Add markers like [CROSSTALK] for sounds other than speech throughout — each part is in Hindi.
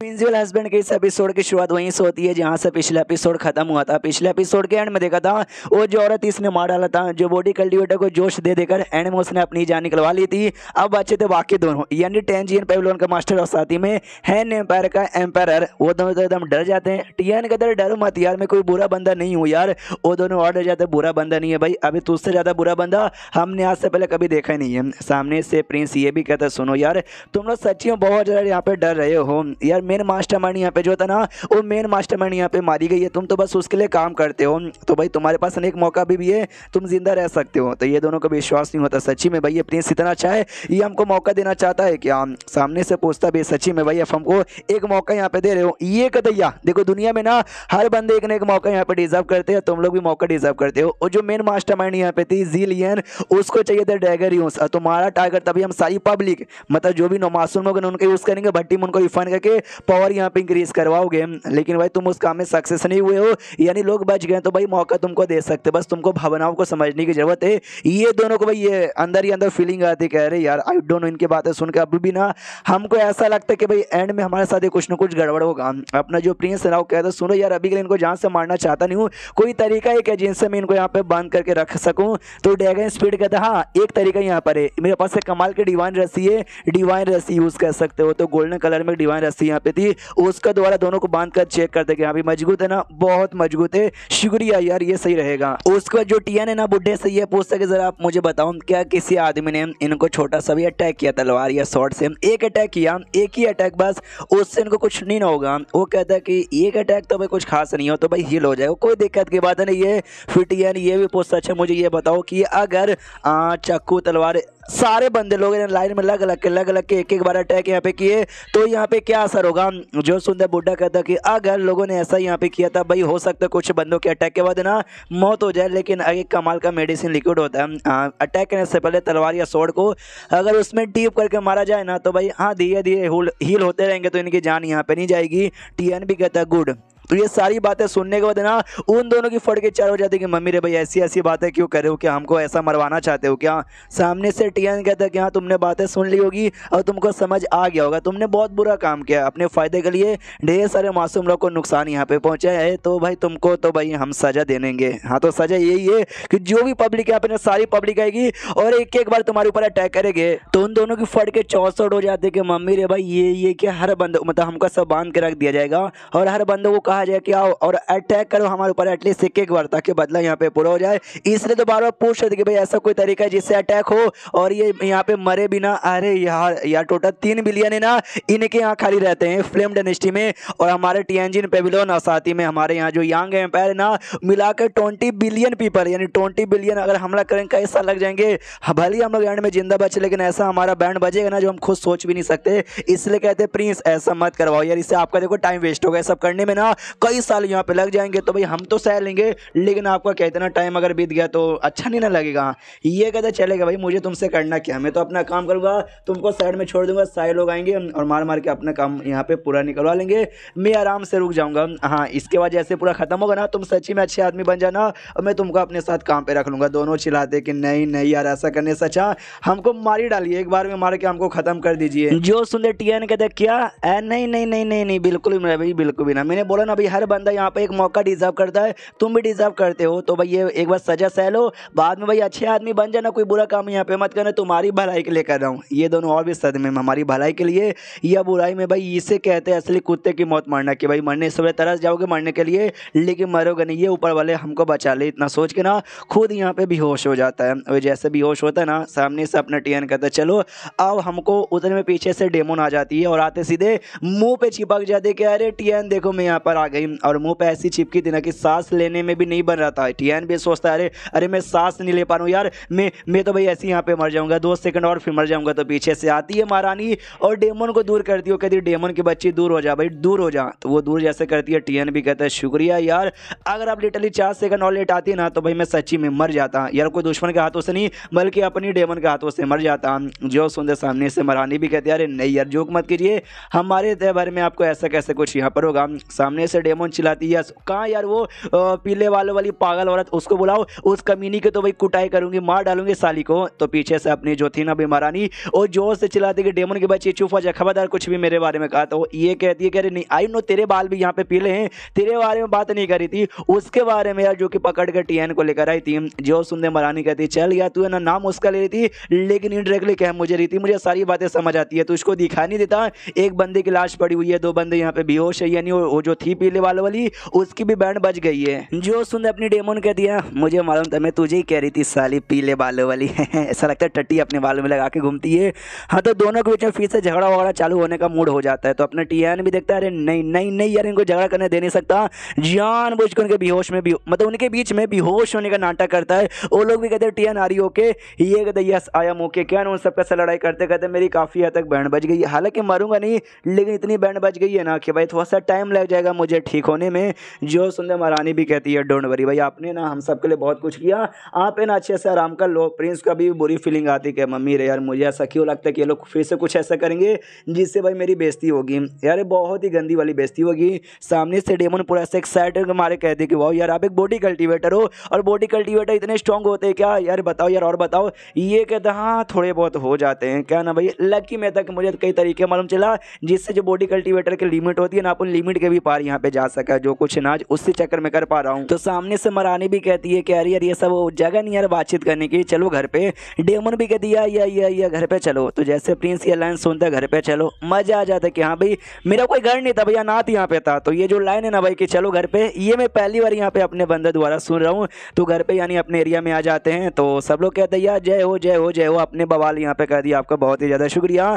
प्रिंसिपल हस्बैंड के इस एपिसोड की शुरुआत वहीं से होती है जहां से पिछले एपिसोड खत्म हुआ था पिछले एपिसोड के एंड में देखा था वो जो औरत इसने मार डाला था जो बॉडी कल्टिवेटर को जोश दे देकर एंड में उसने अपनी जान निकलवा ली थी अब बचे थे बाकी दोनों यानी टेंजियन पेवलोन का मास्टर और साथी में हैन एम्पायर का एम्पायर वो दोनों तो एकदम डर जाते हैं टीएन कहते डर डरो मत यार मैं कोई बुरा बंदा नहीं हूँ यार वो दोनों और डर जाते बुरा बंदा नहीं है भाई अभी तुझसे ज़्यादा बुरा बंदा हमने आज से पहले कभी देखा ही नहीं है सामने से प्रिंस ये भी कहता सुनो यार तुम लोग सच्ची बहुत ज़्यादा यहाँ पर डर रहे हो यार मेन मास्टर माइंड यहाँ पे जो था ना वो मेन मास्टर माइंड यहाँ पे मारी गई है तुम तो बस उसके लिए काम करते हो तो भाई तुम्हारे पास अनेक मौका भी, भी है तुम जिंदा रह सकते हो तो ये दोनों का विश्वास नहीं होता सची में भाई ये प्रिंस इतना अच्छा है ये हमको मौका देना चाहता है क्या सामने से पूछता भी सची में भाई आप हमको एक मौका यहाँ पे दे रहे हो ये कदैया देखो दुनिया में ना हर बंदे एक ना एक मौका यहाँ पे डिजर्व करते हैं तुम लोग भी मौका डिजर्व करते हो और जो मेन मास्टर माइंड यहाँ पे थी जीलियन उसको चाहिए था डैगर यूज तुम्हारा टारगेट तभी हम सारी पब्लिक मतलब जो भी नमासूम लोग उनका यूज़ करेंगे भट्टी में उनको रिफंड करके पावर यहाँ पे इंक्रीज करवाओगे लेकिन भाई तुम उस काम में सक्सेस नहीं हुए हो यानी लोग बच गए तो भाई मौका तुमको दे सकते बस तुमको भावनाओं को समझने की जरूरत है ये दोनों को भाई ये अंदर ही अंदर फीलिंग आती कह रहे यार आई डोंट नो इनकी बातें सुनकर अभी भी ना हमको ऐसा लगता है कि भाई एंड में हमारे साथ कुछ ना कुछ गड़बड़ होगा अपना जो प्रिंस है ना वो कहता सुनो यार अभी के लिए इनको जान से मारना चाहता नहीं हूँ कोई तरीका एक है जिनसे मैं इनको यहाँ पे बंद करके रख सकूँ तो डेगन स्पीड कहता हाँ एक तरीका यहाँ पर है मेरे पास कमाल की डिवाइन रस्सी है डिवाइन रस्सी यूज़ कर सकते हो तो गोल्डन कलर में डिवाइन रस्सी यहाँ पे थी उसका द्वारा दोनों को बांध कर चेक करते कि अभी हाँ, मजबूत है ना बहुत मजबूत है शुक्रिया यार ये सही रहेगा उसके बाद जो टीएन है ना बुढ़े से ये पूछ सके जरा आप मुझे बताओ क्या किसी आदमी ने इनको छोटा सा भी अटैक किया तलवार या शॉर्ट से एक अटैक किया एक ही अटैक बस उससे इनको कुछ नहीं ना होगा वो कहता है कि एक अटैक तो भाई कुछ खास नहीं हो तो भाई हील हो जाएगा कोई दिक्कत की बात नहीं ये फिर टीएन ये भी पूछता अच्छा मुझे ये बताओ कि अगर चक्कू तलवार सारे बंदे लोग लाइन में लग लग के लग लग के एक एक बार अटैक यहाँ पे किए तो यहाँ पे क्या असर होगा जो सुंदर बुड्ढा कहता कि अगर लोगों ने ऐसा यहाँ पे किया था भाई हो सकता कुछ बंदों के अटैक के बाद ना मौत हो जाए लेकिन एक कमाल का मेडिसिन लिक्विड होता है अटैक हाँ, करने से पहले तलवार या सोड को अगर उसमें टीप करके मारा जाए ना तो भाई हाँ धीरे धीरे हील होते रहेंगे तो इनकी जान यहाँ पर नहीं जाएगी टी भी कहता गुड तो ये सारी बातें सुनने के बाद ना उन दोनों की फट के चार हो जाती है कि मम्मी रे भाई ऐसी ऐसी बातें क्यों करे हो क्या हमको ऐसा मरवाना चाहते हो क्या सामने से टीएन कहता है कि हाँ तुमने बातें सुन ली होगी और तुमको समझ आ गया होगा तुमने बहुत बुरा काम किया अपने फ़ायदे के लिए ढेर सारे मासूम लोग को नुकसान यहाँ पे पहुँचा है तो भाई तुमको तो भाई हम सज़ा देने हाँ तो सज़ा यही है कि जो भी पब्लिक है अपने सारी पब्लिक आएगी और एक एक बार तुम्हारे ऊपर अटैक करेंगे तो उन दोनों की फट के चौसठ हो जाते कि मम्मी रे भाई ये ये कि हर बंदे मतलब हमको सब बांध के रख दिया जाएगा और हर बंदो को कहा बाहर कि आओ और अटैक करो हमारे ऊपर एटलीस्ट एक एक बार ताकि बदला यहाँ पे पूरा हो जाए इसलिए तो बार बार पूछ रहे थे कि भाई ऐसा कोई तरीका है जिससे अटैक हो और ये यहाँ पे मरे भी ना अरे यार यार टोटल तीन बिलियन है ना इनके यहाँ खाली रहते हैं फ्लेम डेनेस्टी में और हमारे टीएनजिन पेविलोन और साथ ही में हमारे यहाँ जो यंग एम्पायर है ना मिलाकर ट्वेंटी बिलियन पीपल यानी ट्वेंटी बिलियन अगर हमला करेंगे कई तो साल लग जाएंगे हाँ, भले हम लोग एंड में जिंदा बचे लेकिन ऐसा हमारा बैंड बजेगा ना जो हम खुद सोच भी नहीं सकते इसलिए कहते प्रिंस ऐसा मत करवाओ यार इससे आपका देखो टाइम वेस्ट होगा सब करने में ना कई साल यहाँ पे लग जाएंगे तो भाई हम तो सह लेंगे लेकिन आपका कहते ना टाइम अगर बीत गया तो अच्छा नहीं ना लगेगा ये कहते चलेगा भाई मुझे तुमसे करना क्या मैं तो अपना काम करूँगा तुमको साइड में छोड़ दूंगा सारे लोग आएंगे और मार मार के अपना काम यहाँ पे पूरा निकलवा लेंगे मैं आराम से रुक जाऊँगा हाँ इसके बाद जैसे पूरा ख़त्म होगा ना तुम सच्ची में अच्छे आदमी बन जाना और मैं तुमको अपने साथ काम पे रख लूँगा दोनों चिल्लाते कि नहीं नहीं यार ऐसा करने से अच्छा हमको मारी डालिए एक बार में मार के हमको ख़त्म कर दीजिए जो सुंदर टीएन कहते क्या नहीं नहीं नहीं नहीं नहीं बिल्कुल भी बिल्कुल भी ना मैंने बोला ना ना भाई हर बंदा यहाँ पे एक मौका डिजर्व करता है तुम भी डिजर्व करते हो तो भाई ये एक बार सजा सह लो बाद में भाई अच्छे आदमी बन जाना कोई बुरा काम यहाँ पे मत करना तुम्हारी भलाई के लिए कर रहा हूँ ये दोनों और भी सदमे में हमारी भलाई के लिए या बुराई में भाई इसे कहते हैं असली कुत्ते की मौत मरना कि भाई मरने से तरस जाओगे मरने के लिए लेकिन मरोगे नहीं ये ऊपर वाले हमको बचा ले इतना सोच के ना खुद यहाँ पे बेहोश हो जाता है और जैसे बेहोश होता है ना सामने से अपना टीएन करता चलो अब हमको उतने में पीछे से डेमोन आ जाती है और आते सीधे मुंह पे चिपक जाते कि अरे टीएन देखो मैं यहाँ पर आ आ गई और मुंह पे ऐसी चिपकी थी ना कि सांस लेने में भी नहीं बन रहा था टीएन भी सोचता है अरे अरे मैं सांस नहीं ले पा रहा हूँ यार मैं मैं तो भाई ऐसे यहाँ पे मर जाऊँगा दो सेकंड और फिर मर जाऊँगा तो पीछे से आती है महारानी और डेमन को दूर करती हो कहती डेमन की बच्ची दूर हो जा भाई दूर हो जा तो वो दूर जैसे करती है टीएन भी कहता है शुक्रिया यार अगर आप लिटरली चार सेकंड और लेट आती ना तो भाई मैं सच्ची में मर जाता यार कोई दुश्मन के हाथों से नहीं बल्कि अपनी डेमन के हाथों से मर जाता जो सुनते सामने से महारानी भी कहती है अरे नहीं यार जोक मत कीजिए हमारे तय भर में आपको ऐसा कैसे कुछ यहाँ पर होगा सामने से से डेमोन चिल्लाती है कहाँ यार वो पीले वालों वाली पागल औरत उसको बुलाओ उस कमीनी के तो भाई कुटाई करूंगी मार डालूंगी साली को तो पीछे से अपनी जो थी ना भी बीमारानी और जोर से चिल्लाती कि डेमोन के बच्चे चुप हो जाए खबरदार कुछ भी मेरे बारे में कहा तो ये कहती है कह रही नहीं आई नो तेरे बाल भी यहाँ पे पीले हैं तेरे बारे में बात नहीं करी थी उसके बारे में यार जो कि पकड़ कर टीएन को लेकर आई थी जो सुनने मरानी कहती चल यार तू ना नाम उसका ले रही थी लेकिन इनडायरेक्टली कह मुझे रही थी मुझे सारी बातें समझ आती है तो उसको दिखा नहीं देता एक बंदे की लाश पड़ी हुई है दो बंदे यहाँ पे बेहोश है यानी वो जो थी पीले बालों वाली उसकी भी बैंड बज गई है जो सुन अपनी डेमोन कह दिया मुझे मालूम था मैं तुझे ही कह रही थी साली पीले बालों वाली [LAUGHS] ऐसा लगता है टट्टी अपने बालों में लगा के घूमती है हाँ तो दोनों के बीच में फिर से झगड़ा वगड़ा चालू होने का मूड हो जाता है तो अपने टीएन भी देखता है अरे नहीं नहीं नहीं यार इनको झगड़ा करने दे नहीं सकता जान बुझ कर उनके बेहोश में भी मतलब उनके बीच में बेहोश होने का नाटक करता है वो लोग भी कहते हैं टीएन रही ओके ये कहते यस आई एम ओके क्या उन सबके साथ लड़ाई करते कहते मेरी काफ़ी हद तक बैंड बज गई हालांकि मरूंगा नहीं लेकिन इतनी बैंड बज गई है ना कि भाई थोड़ा सा टाइम लग जाएगा मुझे ठीक होने में जो सुंदर महारानी भी कहती है डोंट वरी भाई आपने ना हम सब के लिए बहुत कुछ किया आप ना अच्छे से आराम कर लो प्रिंस का भी बुरी फीलिंग आती कि मम्मी रे यार मुझे ऐसा क्यों लगता है कि ये लोग फिर से कुछ ऐसा करेंगे जिससे भाई मेरी बेजती होगी यार बहुत ही गंदी वाली बेजती होगी सामने से डेमन पूरा से एक्साइटेड हमारे कहते कि वाह यार आप एक बॉडी कल्टीवेटर हो और बॉडी कल्टीवेटर इतने स्ट्रॉन्ग होते हैं क्या यार बताओ यार और बताओ ये कहते हाँ थोड़े बहुत हो जाते हैं क्या ना भाई लकी मैं तक मुझे कई तरीके मालूम चला जिससे जो बॉडी कल्टीवेटर की लिमिट होती है ना अपन लिमिट के भी पार यहाँ यहाँ पे जा सका जो कुछ नाज उसी चक्कर में कर पा रहा हूँ तो सामने से मरानी भी कहती है कि अरे यार ये सब जगह नहीं यार बातचीत करने की चलो घर पे डेमन भी कहती है या या या घर पे चलो तो जैसे प्रिंस ये लाइन सुनता घर पे चलो मजा आ जाता कि हाँ भाई मेरा कोई घर नहीं था भैया नाथ यहाँ पे था तो ये जो लाइन है ना भाई कि चलो घर पे ये मैं पहली बार यहाँ पे अपने बंदर द्वारा सुन रहा हूँ तो घर पे यानी अपने एरिया में आ जाते हैं तो सब लोग कहते हैं यार जय हो जय हो जय हो अपने बवाल यहाँ पे कह दिया आपका बहुत ही ज़्यादा शुक्रिया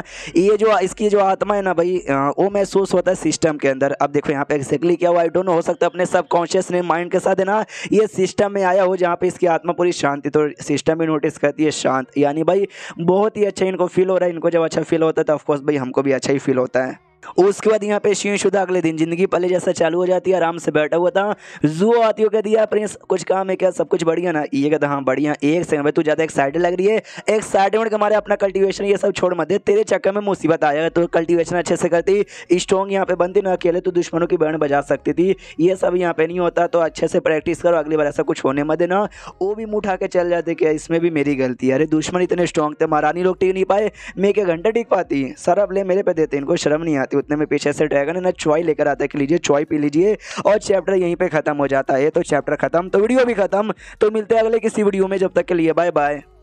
ये जो इसकी जो आत्मा है ना भाई वो महसूस होता है सिस्टम के अंदर अब देखो यहाँ पे बेसिकली क्या हुआ आई डोंट नो हो सकता है अपने सबकॉन्शियस ने माइंड के साथ है ना ये सिस्टम में आया हो जहाँ पे इसकी आत्मा पूरी शांति तो सिस्टम ही नोटिस करती है शांत यानी भाई बहुत ही अच्छा इनको फील हो रहा है इनको जब अच्छा फील होता है तो ऑफकोर्स भाई हमको भी अच्छा ही फील होता है उसके बाद यहाँ पे शीशुदा अगले दिन जिंदगी पहले जैसा चालू हो जाती है आराम से बैठा हुआ था जू आती हो कह दिया प्रिंस कुछ काम है क्या सब कुछ बढ़िया ना ये कहता हाँ बढ़िया एक सेकंड भाई तू ज़्यादा एक्साइटेड लग रही है एक्साइटमेंट हमारे अपना कल्टीवेशन ये सब छोड़ मत दे तेरे चक्कर में मुसीबत आया तो कल्टीवेशन अच्छे से करती स्ट्रॉन्ग यहाँ पे बनती ना अकेले तो दुश्मनों की बैंड बजा सकती थी ये सब यहाँ पे नहीं होता तो अच्छे से प्रैक्टिस करो अगली बार ऐसा कुछ होने मत देना वो भी मुँह उठा के चल जाते क्या इसमें भी मेरी गलती है अरे दुश्मन इतने स्ट्रॉन्ग थे महारानी लोग टिक नहीं पाए मैं एक घंटे टिक पाती सारा ले मेरे पे देते इनको शर्म नहीं आती जाती है उतने में पीछे से ड्रैगन है ना चॉय लेकर आता है कि लीजिए चॉय पी लीजिए और चैप्टर यहीं पर खत्म हो जाता है तो चैप्टर खत्म तो वीडियो भी खत्म तो मिलते हैं अगले किसी वीडियो में जब तक के लिए बाय बाय